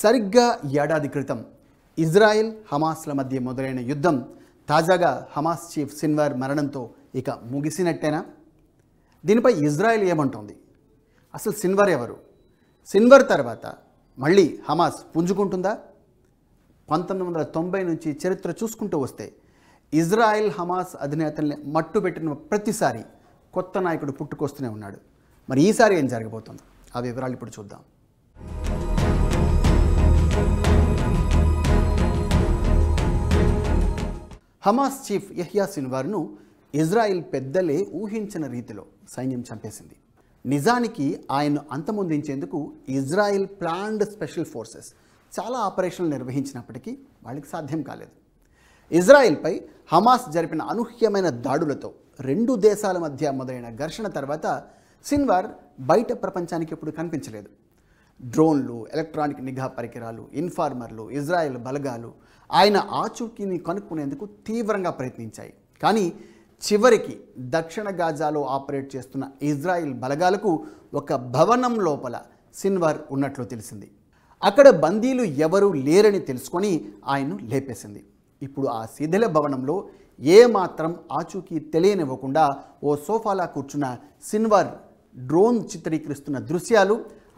సరిగ్గా ఏడాది క్రితం ఇజ్రాయెల్ హమాస్ల మధ్య మొదలైన యుద్ధం తాజాగా హమాస్ చీఫ్ సిన్వార్ మరణంతో ఇక ముగిసినట్టేనా దీనిపై ఇజ్రాయెల్ ఏమంటోంది అసలు సిన్వర్ ఎవరు సిన్వర్ తర్వాత మళ్ళీ హమాస్ పుంజుకుంటుందా పంతొమ్మిది వందల తొంభై నుంచి చరిత్ర చూసుకుంటూ వస్తే ఇజ్రాయెల్ హమాస్ అధినేతల్ని మట్టుబెట్టిన ప్రతిసారి కొత్త నాయకుడు పుట్టుకొస్తూనే ఉన్నాడు మరి ఈసారి ఏం జరగబోతుంది ఆ వివరాలు ఇప్పుడు చూద్దాం హమాస్ చీఫ్ యహ్యా సిన్వార్ను ఇజ్రాయిల్ పెద్దలే ఊహించిన రీతిలో సైన్యం చంపేసింది నిజానికి ఆయన్ను అంతమొందించేందుకు ఇజ్రాయిల్ ప్లాన్డ్ స్పెషల్ ఫోర్సెస్ చాలా ఆపరేషన్లు నిర్వహించినప్పటికీ వాళ్ళకి సాధ్యం కాలేదు ఇజ్రాయిల్పై హమాస్ జరిపిన అనూహ్యమైన దాడులతో రెండు దేశాల మధ్య మొదలైన ఘర్షణ తర్వాత సిన్వార్ బయట ప్రపంచానికి ఎప్పుడు కనిపించలేదు డ్రోన్లు ఎలక్ట్రానిక్ నిఘా పరికరాలు ఇన్ఫార్మర్లు ఇజ్రాయెల్ బలగాలు ఆయన ఆచూకీని కనుక్కునేందుకు తీవ్రంగా ప్రయత్నించాయి కానీ చివరికి దక్షిణ గాజాలో ఆపరేట్ చేస్తున్న ఇజ్రాయిల్ బలగాలకు ఒక భవనం లోపల సిన్వర్ ఉన్నట్లు తెలిసింది అక్కడ బందీలు ఎవరూ లేరని తెలుసుకొని ఆయన్ను లేపేసింది ఇప్పుడు ఆ శిథిల భవనంలో ఏమాత్రం ఆచూకీ తెలియనివ్వకుండా ఓ సోఫాలా కూర్చున్న సిన్వర్ డ్రోన్ చిత్రీకరిస్తున్న దృశ్యాలు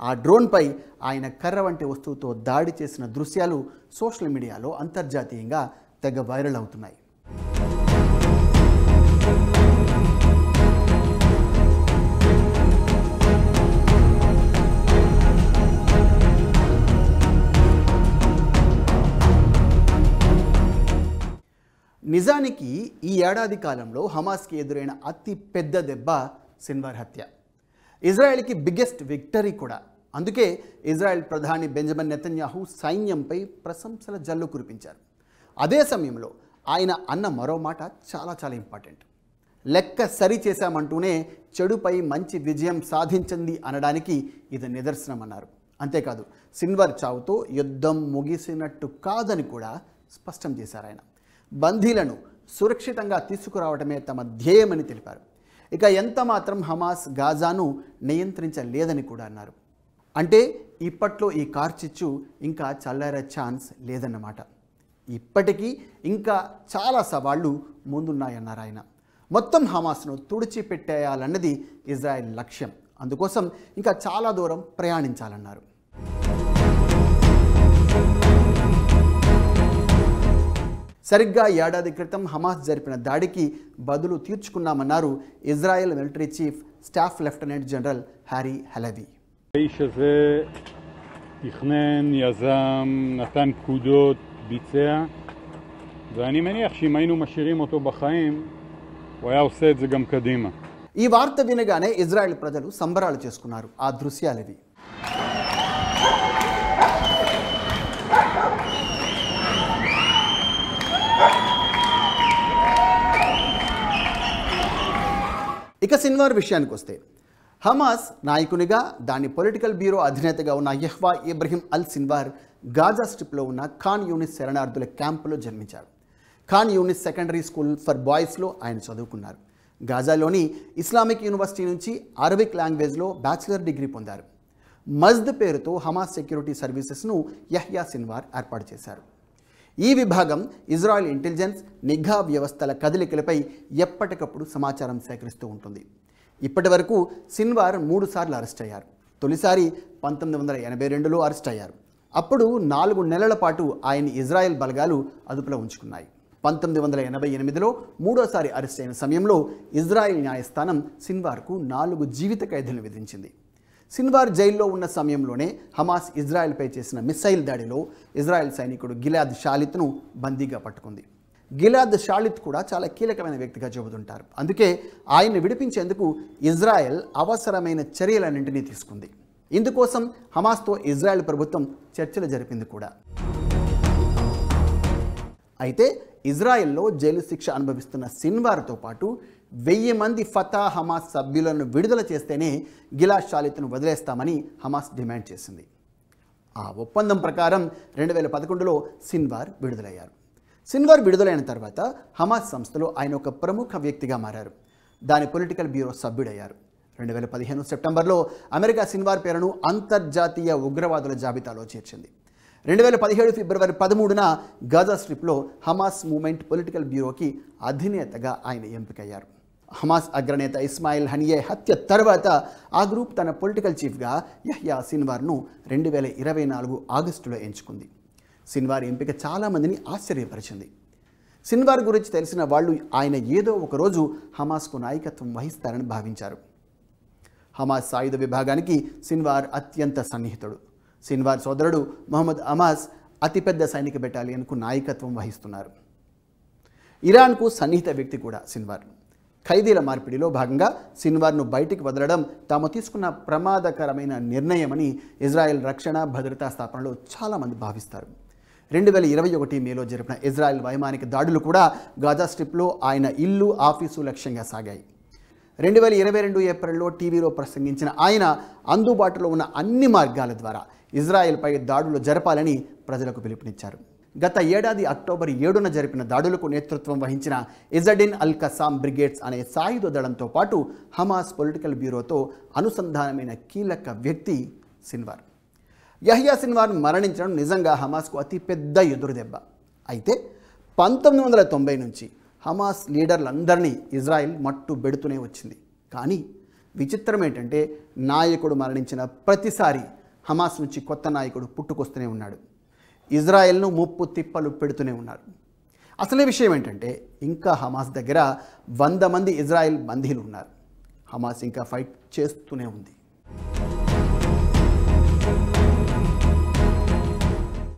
ఆ డ్రోన్పై ఆయన కర్ర వంటి వస్తువుతో దాడి చేసిన దృశ్యాలు సోషల్ మీడియాలో అంతర్జాతీయంగా తెగ వైరల్ అవుతున్నాయి నిజానికి ఈ ఏడాది కాలంలో హమాస్కి ఎదురైన అతి పెద్ద దెబ్బ సిన్వార్ హత్య ఇజ్రాయెల్కి బిగ్గెస్ట్ విక్టరీ కూడా అందుకే ఇజ్రాయెల్ ప్రధాని బెంజమిన్ నెతన్యాహు సైన్యంపై ప్రశంసల జల్లు కురిపించారు అదే సమయంలో ఆయన అన్న మరో మాట చాలా చాలా ఇంపార్టెంట్ లెక్క సరి చేశామంటూనే చెడుపై మంచి విజయం సాధించింది అనడానికి ఇది నిదర్శనం అన్నారు అంతేకాదు సిల్వర్ చావుతో యుద్ధం ముగిసినట్టు కాదని కూడా స్పష్టం చేశారు ఆయన బందీలను సురక్షితంగా తీసుకురావడమే తమ ధ్యేయమని తెలిపారు ఇక ఎంత మాత్రం హమాస్ గాజాను నియంత్రించలేదని కూడా అన్నారు అంటే ఇప్పట్లో ఈ కార్చిచ్చు ఇంకా చల్లారే ఛాన్స్ లేదన్నమాట ఇప్పటికీ ఇంకా చాలా సవాళ్ళు ముందున్నాయన్నారు ఆయన మొత్తం హమాస్ను తుడిచిపెట్టేయాలన్నది ఇజ్రాయెల్ లక్ష్యం అందుకోసం ఇంకా చాలా దూరం ప్రయాణించాలన్నారు సరిగ్గా ఏడాది క్రితం హమాస్ జరిపిన దాడికి బదులు తీర్చుకున్నామన్నారు Israel military chief staff lieutenant general Herzi Halevi תכנן, יזם, נתן פקודות, ביצע, ואני מניח שאם היינו משאירים אותו בחיים, הוא היה עושה את זה גם קדימה. ఈ వార్త వినగానే ఇజ్రాయెల్ ప్రజలు సంబరాలు చేసుకున్నారు ఆ దృశ్యాలవి ఇక సిన్వార్ విషయానికి వస్తే హమాస్ నాయకునిగా దాని పొలిటికల్ బ్యూరో అధినేతగా ఉన్న Yahya Ibrahim al Sinwar Gaza స్ట్రిప్లో ఉన్న ఖాన్ యూనిస్ శరణార్థుల క్యాంపులో జన్మించారు Khan Younis secondary school for బాయ్స్లో ఆయన చదువుకున్నారు గాజాలోని ఇస్లామిక్ యూనివర్సిటీ నుంచి అరబిక్ లాంగ్వేజ్లో బ్యాచిలర్ డిగ్రీ పొందారు మజ్ద్ పేరుతో హమాస్ సెక్యూరిటీ సర్వీసెస్ను యహ్యా సిన్వార్ ఏర్పాటు చేశారు ఈ విభాగం ఇజ్రాయెల్ ఇంటెలిజెన్స్ నిఘా వ్యవస్థల కదలికలపై ఎప్పటికప్పుడు సమాచారం సేకరిస్తూ ఉంటుంది ఇప్పటి వరకు సిన్వార్ మూడుసార్లు అరెస్ట్ అయ్యారు తొలిసారి పంతొమ్మిది వందల ఎనభై రెండులో అరెస్ట్ అయ్యారు అప్పుడు నాలుగు నెలల పాటు ఆయన ఇజ్రాయెల్ బలగాలు అదుపులో ఉంచుకున్నాయి పంతొమ్మిది వందల ఎనభై ఎనిమిదిలో మూడోసారి అరెస్ట్ అయిన సమయంలో ఇజ్రాయెల్ న్యాయస్థానం సిన్వార్కు నాలుగు జీవిత ఖైదులను విధించింది సిన్వార్ జైల్లో ఉన్న సమయంలోనే హమాస్ ఇజ్రాయెల్పై చేసిన మిసైల్ దాడిలో ఇజ్రాయెల్ సైనికుడు గిలాద్ షాలిత్ను బందీగా పట్టుకుంది గిలాద్ షాలిత్ కూడా చాలా కీలకమైన వ్యక్తిగా చెబుతుంటారు అందుకే ఆయన్ని విడిపించేందుకు ఇజ్రాయెల్ అవసరమైన చర్యలన్నింటినీ తీసుకుంది ఇందుకోసం హమాస్తో ఇజ్రాయెల్ ప్రభుత్వం చర్చలు జరిపింది కూడా అయితే ఇజ్రాయెల్లో జైలు శిక్ష అనుభవిస్తున్న సిన్వార్తో పాటు వెయ్యి మంది ఫతా హమాస్ సభ్యులను విడుదల చేస్తేనే గిలాస్ షాలిత్ను వదిలేస్తామని హమాస్ డిమాండ్ చేసింది ఆ ఒప్పందం ప్రకారం రెండు వేల పదకొండులో సిన్వార్ విడుదలయ్యారు సిన్వార్ విడుదలైన తర్వాత హమాస్ సంస్థలో ఆయన ఒక ప్రముఖ వ్యక్తిగా మారారు దాని పొలిటికల్ బ్యూరో సభ్యుడయ్యారు రెండు వేల పదిహేను సెప్టెంబర్లో అమెరికా సిన్వార్ పేరును అంతర్జాతీయ ఉగ్రవాదుల జాబితాలో చేర్చింది రెండు వేల పదిహేడు ఫిబ్రవరి పదమూడున గాజా స్ట్రిప్లో హమాస్ మూమెంట్ పొలిటికల్ బ్యూరోకి అధినేతగా ఆయన ఎంపికయ్యారు హమాస్ అగ్రనేత ఇస్మాయిల్ హనియే హత్య తర్వాత ఆ గ్రూప్ తన పొలిటికల్ చీఫ్గా యహ్యా సిన్వార్ను రెండు వేల ఇరవై నాలుగు ఆగస్టులో ఎంచుకుంది సిన్వార్ ఎంపిక చాలామందిని ఆశ్చర్యపరిచింది సిన్వార్ గురించి తెలిసిన వాళ్ళు ఆయన ఏదో ఒకరోజు హమాస్కు నాయకత్వం వహిస్తారని భావించారు హమాస్ సాయుధ విభాగానికి సిన్వార్ అత్యంత సన్నిహితుడు సిన్వార్ సోదరుడు మొహమ్మద్ అమాస్ అతిపెద్ద సైనిక బెటాలియన్కు నాయకత్వం వహిస్తున్నారు ఇరాన్కు సన్నిహిత వ్యక్తి కూడా సిన్వార్ ఖైదీల మార్పిడిలో భాగంగా సిన్వార్ను బయటికి వదలడం తాము తీసుకున్న ప్రమాదకరమైన నిర్ణయమని ఇజ్రాయెల్ రక్షణ భద్రతా స్థాపనలో చాలామంది భావిస్తారు రెండు వేల ఇరవై ఒకటి మేలో జరిపిన ఇజ్రాయెల్ వైమానిక దాడులు కూడా గాజా స్ట్రిప్లో ఆయన ఇల్లు ఆఫీసు లక్ష్యంగా సాగాయి రెండు వేల ఇరవై రెండు ఏప్రిల్లో టీవీలో ప్రసంగించిన ఆయన అందుబాటులో ఉన్న అన్ని మార్గాల ద్వారా ఇజ్రాయెల్పై దాడులు జరపాలని ప్రజలకు పిలుపునిచ్చారు గత ఏడాది అక్టోబర్ ఏడున జరిపిన దాడులకు నేతృత్వం వహించిన ఇజడిన్ అల్ కసాం బ్రిగేడ్స్ అనే సాయుధ దళంతో పాటు హమాస్ పొలిటికల్ బ్యూరోతో అనుసంధానమైన కీలక వ్యక్తి సిన్వార్ యహియా సిన్వార్ మరణించడం నిజంగా హమాస్కు అతిపెద్ద ఎదురుదెబ్బ అయితే పంతొమ్మిది వందల తొంభై నుంచి హమాస్ లీడర్లందరినీ ఇజ్రాయిల్ మట్టు పెడుతూనే వచ్చింది కానీ విచిత్రం ఏంటంటే నాయకుడు మరణించిన ప్రతిసారి హమాస్ నుంచి కొత్త నాయకుడు పుట్టుకొస్తూనే ఉన్నాడు ఇజ్రాయెల్ను ముప్పు తిప్పలు పెడుతూనే ఉన్నారు అసలే విషయం ఏంటంటే ఇంకా హమాస్ దగ్గర వంద మంది ఇజ్రాయెల్ బందీలు ఉన్నారు హమాస్ ఇంకా ఫైట్ చేస్తూనే ఉంది